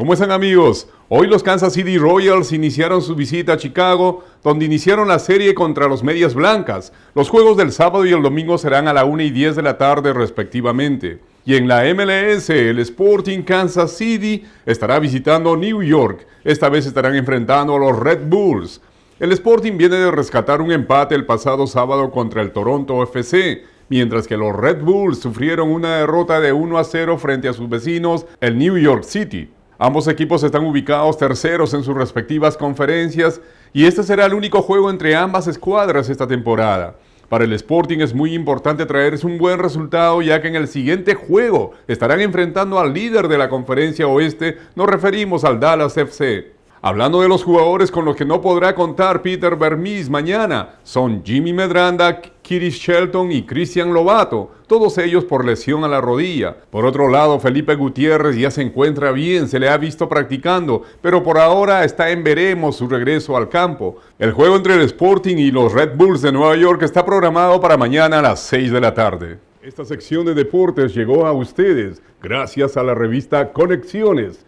¿Cómo están amigos? Hoy los Kansas City Royals iniciaron su visita a Chicago, donde iniciaron la serie contra los Medias Blancas. Los juegos del sábado y el domingo serán a la 1 y 10 de la tarde respectivamente. Y en la MLS, el Sporting Kansas City estará visitando New York. Esta vez estarán enfrentando a los Red Bulls. El Sporting viene de rescatar un empate el pasado sábado contra el Toronto FC, mientras que los Red Bulls sufrieron una derrota de 1 a 0 frente a sus vecinos, el New York City. Ambos equipos están ubicados terceros en sus respectivas conferencias y este será el único juego entre ambas escuadras esta temporada. Para el Sporting es muy importante traerse un buen resultado ya que en el siguiente juego estarán enfrentando al líder de la conferencia oeste, nos referimos al Dallas FC. Hablando de los jugadores con los que no podrá contar Peter Bermiz mañana, son Jimmy Medranda, Kiris Shelton y Cristian Lobato, todos ellos por lesión a la rodilla. Por otro lado, Felipe Gutiérrez ya se encuentra bien, se le ha visto practicando, pero por ahora está en veremos su regreso al campo. El juego entre el Sporting y los Red Bulls de Nueva York está programado para mañana a las 6 de la tarde. Esta sección de deportes llegó a ustedes gracias a la revista Conexiones